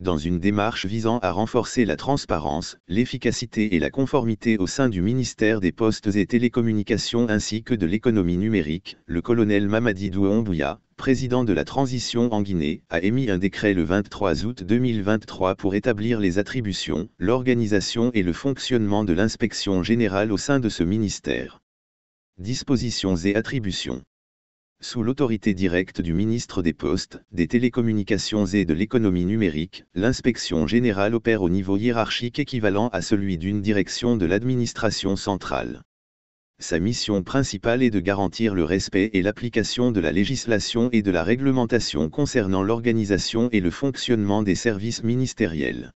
dans une démarche visant à renforcer la transparence, l'efficacité et la conformité au sein du ministère des Postes et Télécommunications ainsi que de l'économie numérique, le colonel Mamadi Douombouya, président de la transition en Guinée, a émis un décret le 23 août 2023 pour établir les attributions, l'organisation et le fonctionnement de l'inspection générale au sein de ce ministère. Dispositions et attributions sous l'autorité directe du ministre des Postes, des Télécommunications et de l'économie numérique, l'inspection générale opère au niveau hiérarchique équivalent à celui d'une direction de l'administration centrale. Sa mission principale est de garantir le respect et l'application de la législation et de la réglementation concernant l'organisation et le fonctionnement des services ministériels.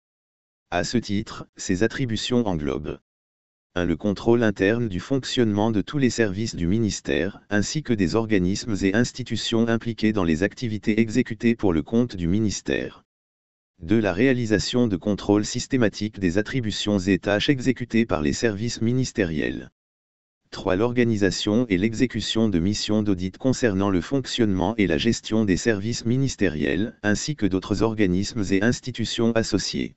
À ce titre, ses attributions englobent 1. Le contrôle interne du fonctionnement de tous les services du ministère, ainsi que des organismes et institutions impliqués dans les activités exécutées pour le compte du ministère. 2. La réalisation de contrôles systématiques des attributions et tâches exécutées par les services ministériels. 3. L'organisation et l'exécution de missions d'audit concernant le fonctionnement et la gestion des services ministériels, ainsi que d'autres organismes et institutions associés.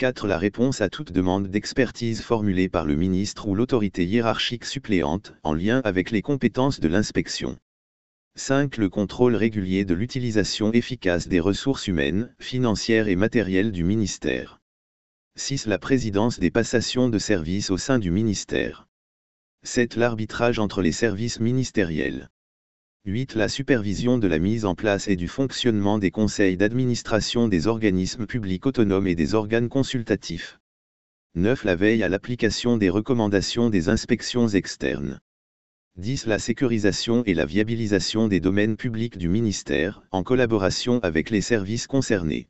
4. La réponse à toute demande d'expertise formulée par le ministre ou l'autorité hiérarchique suppléante en lien avec les compétences de l'inspection. 5. Le contrôle régulier de l'utilisation efficace des ressources humaines, financières et matérielles du ministère. 6. La présidence des passations de services au sein du ministère. 7. L'arbitrage entre les services ministériels. 8. La supervision de la mise en place et du fonctionnement des conseils d'administration des organismes publics autonomes et des organes consultatifs. 9. La veille à l'application des recommandations des inspections externes. 10. La sécurisation et la viabilisation des domaines publics du ministère, en collaboration avec les services concernés.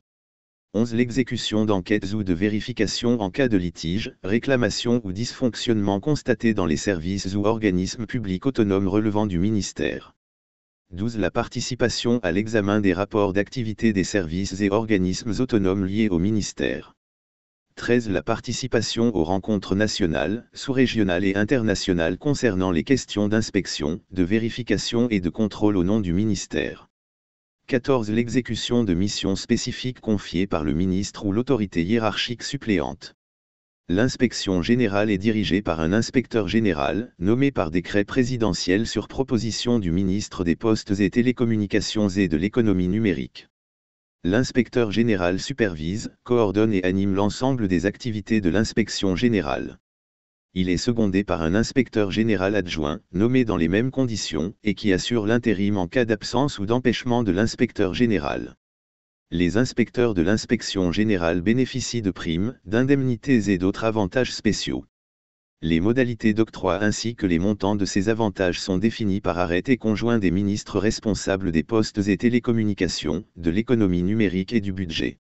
11. L'exécution d'enquêtes ou de vérifications en cas de litige, réclamation ou dysfonctionnement constaté dans les services ou organismes publics autonomes relevant du ministère. 12. La participation à l'examen des rapports d'activité des services et organismes autonomes liés au ministère. 13. La participation aux rencontres nationales, sous-régionales et internationales concernant les questions d'inspection, de vérification et de contrôle au nom du ministère. 14. L'exécution de missions spécifiques confiées par le ministre ou l'autorité hiérarchique suppléante. L'inspection générale est dirigée par un inspecteur général, nommé par décret présidentiel sur proposition du ministre des Postes et Télécommunications et de l'économie numérique. L'inspecteur général supervise, coordonne et anime l'ensemble des activités de l'inspection générale. Il est secondé par un inspecteur général adjoint, nommé dans les mêmes conditions, et qui assure l'intérim en cas d'absence ou d'empêchement de l'inspecteur général les inspecteurs de l'inspection générale bénéficient de primes, d'indemnités et d'autres avantages spéciaux. Les modalités d'octroi ainsi que les montants de ces avantages sont définis par arrêté conjoint des ministres responsables des postes et télécommunications, de l'économie numérique et du budget.